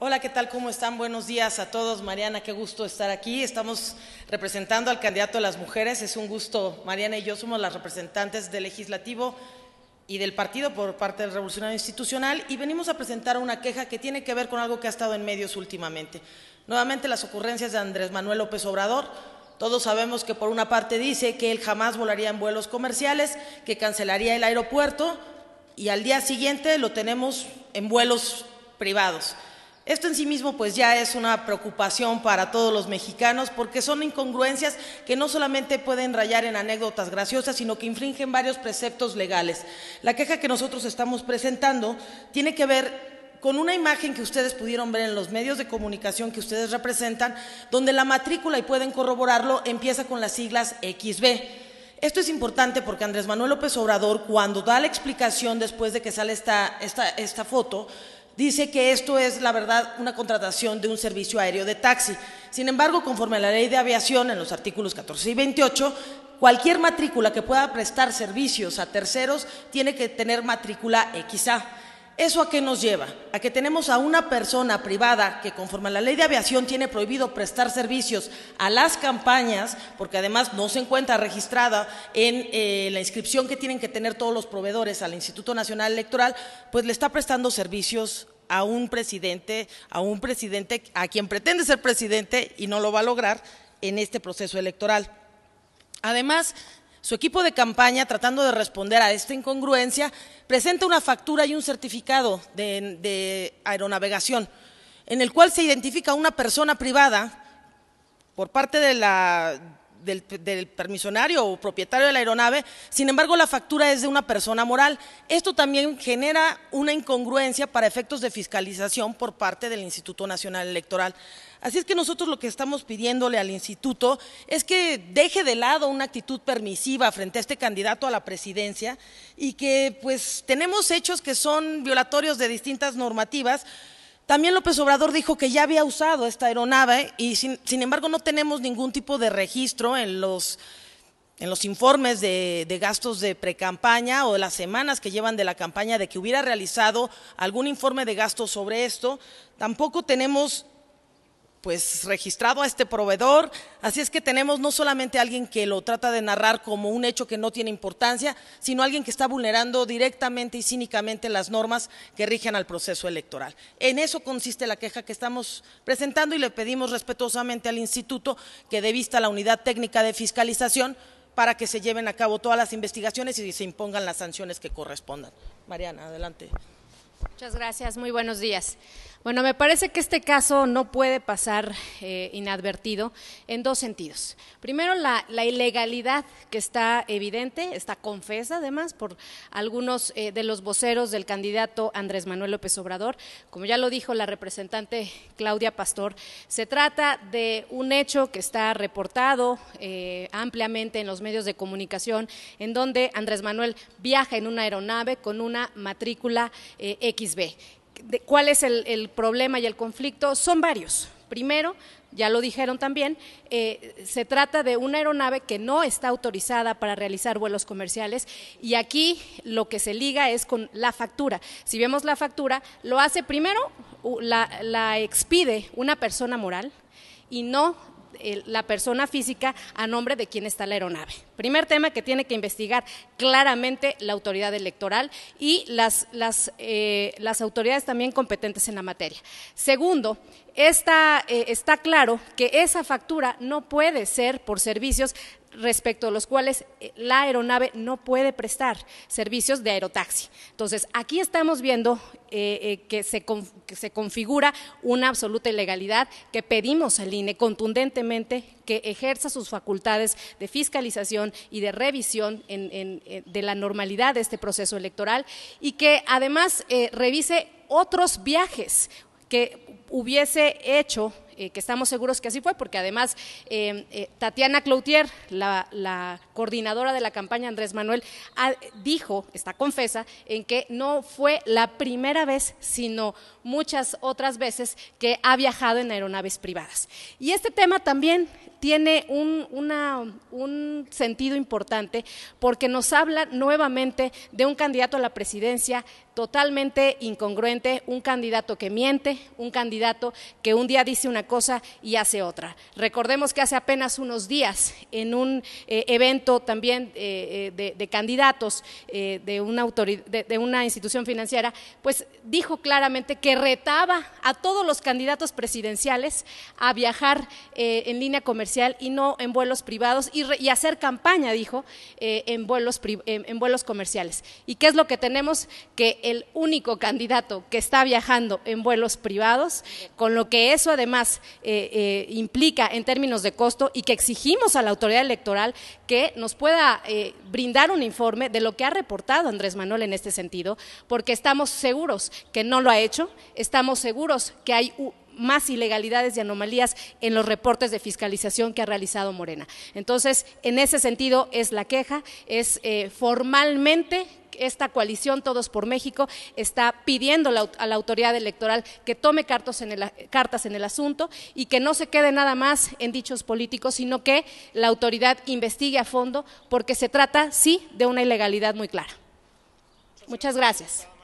Hola, ¿qué tal? ¿Cómo están? Buenos días a todos. Mariana, qué gusto estar aquí. Estamos representando al candidato de las mujeres. Es un gusto. Mariana y yo somos las representantes del legislativo y del partido por parte del Revolucionario Institucional y venimos a presentar una queja que tiene que ver con algo que ha estado en medios últimamente. Nuevamente las ocurrencias de Andrés Manuel López Obrador. Todos sabemos que por una parte dice que él jamás volaría en vuelos comerciales, que cancelaría el aeropuerto y al día siguiente lo tenemos en vuelos privados. Esto en sí mismo pues ya es una preocupación para todos los mexicanos porque son incongruencias que no solamente pueden rayar en anécdotas graciosas, sino que infringen varios preceptos legales. La queja que nosotros estamos presentando tiene que ver con una imagen que ustedes pudieron ver en los medios de comunicación que ustedes representan, donde la matrícula, y pueden corroborarlo, empieza con las siglas XB. Esto es importante porque Andrés Manuel López Obrador, cuando da la explicación después de que sale esta, esta foto, dice que esto es, la verdad, una contratación de un servicio aéreo de taxi. Sin embargo, conforme a la ley de aviación, en los artículos 14 y 28, cualquier matrícula que pueda prestar servicios a terceros tiene que tener matrícula XA. ¿Eso a qué nos lleva? A que tenemos a una persona privada que conforme a la ley de aviación tiene prohibido prestar servicios a las campañas, porque además no se encuentra registrada en eh, la inscripción que tienen que tener todos los proveedores al Instituto Nacional Electoral, pues le está prestando servicios a un presidente, a un presidente, a quien pretende ser presidente y no lo va a lograr en este proceso electoral. Además, su equipo de campaña, tratando de responder a esta incongruencia, presenta una factura y un certificado de, aeronavegación, en el cual se identifica a una persona privada por parte de la del, permisionario o propietario de la aeronave, sin embargo la factura es de una persona moral. Esto también genera una incongruencia para efectos de fiscalización por parte del Instituto Nacional Electoral. Así es que nosotros lo que estamos pidiéndole al instituto es que deje de lado una actitud permisiva frente a este candidato a la presidencia y que pues tenemos hechos que son violatorios de distintas normativas también López Obrador dijo que ya había usado esta aeronave y sin, embargo no tenemos ningún tipo de registro en los, en los informes de, gastos de precampaña o de las semanas que llevan de la campaña de que hubiera realizado algún informe de gastos sobre esto. Tampoco tenemos pues registrado a este proveedor, así es que tenemos no solamente a alguien que lo trata de narrar como un hecho que no tiene importancia, sino alguien que está vulnerando directamente y cínicamente las normas que rigen al proceso electoral. En eso consiste la queja que estamos presentando y le pedimos respetuosamente al instituto que dé vista a la unidad técnica de fiscalización para que se lleven a cabo todas las investigaciones y se impongan las sanciones que correspondan. Mariana, adelante. Muchas gracias, muy buenos días. Bueno, me parece que este caso no puede pasar eh, inadvertido en dos sentidos. Primero, la, ilegalidad que está evidente, está confesa además por algunos eh, de los voceros del candidato Andrés Manuel López Obrador. Como ya lo dijo la representante Claudia Pastor, se trata de un hecho que está reportado eh, ampliamente en los medios de comunicación, en donde Andrés Manuel viaja en una aeronave con una matrícula XB cuál es el, problema y el conflicto, son varios. Primero, ya lo dijeron también, eh, se trata de una aeronave que no está autorizada para realizar vuelos comerciales y aquí lo que se liga es con la factura. Si vemos la factura, lo hace primero, la expide una persona moral y no la persona física a nombre de quien está la aeronave. Primer tema que tiene que investigar claramente la autoridad electoral y las, las, eh, las autoridades también competentes en la materia. Segundo, eh, está claro que esa factura no puede ser por servicios respecto a los cuales eh, la aeronave no puede prestar servicios de aerotaxi. Entonces, aquí estamos viendo eh, que, se configura una absoluta ilegalidad que pedimos al INE contundentemente que ejerza sus facultades de fiscalización y de revisión de la normalidad de este proceso electoral y que además revise otros viajes, que hubiese hecho, eh, que estamos seguros que así fue, porque además eh, eh, Tatiana Cloutier, la, coordinadora de la campaña Andrés Manuel, dijo, está confesa, en que no fue la primera vez, sino muchas otras veces que ha viajado en aeronaves privadas. Y este tema también tiene un sentido importante porque nos habla nuevamente de un candidato a la presidencia totalmente incongruente, un candidato que miente, un candidato que un día dice una cosa y hace otra. Recordemos que hace apenas unos días, en un eh, evento también eh, eh, de, candidatos de, una una institución financiera, pues dijo claramente que retaba a todos los candidatos presidenciales a viajar en línea comercial y no en vuelos privados y, hacer campaña, dijo, en, vuelos en vuelos comerciales. ¿Y qué es lo que tenemos? Que el único candidato que está viajando en vuelos privados, con lo que eso además eh, eh, implica en términos de costo y que exigimos a la autoridad electoral que nos pueda eh, brindar un informe de lo que ha reportado Andrés Manuel en este sentido, porque estamos seguros que no lo ha hecho, estamos seguros que hay más ilegalidades y anomalías en los reportes de fiscalización que ha realizado Morena. Entonces, en ese sentido es la queja, es eh, formalmente esta coalición Todos por México está pidiendo a la autoridad electoral que tome cartas en el asunto y que no se quede nada más en dichos políticos, sino que la autoridad investigue a fondo porque se trata, sí, de una ilegalidad muy clara. Muchas gracias.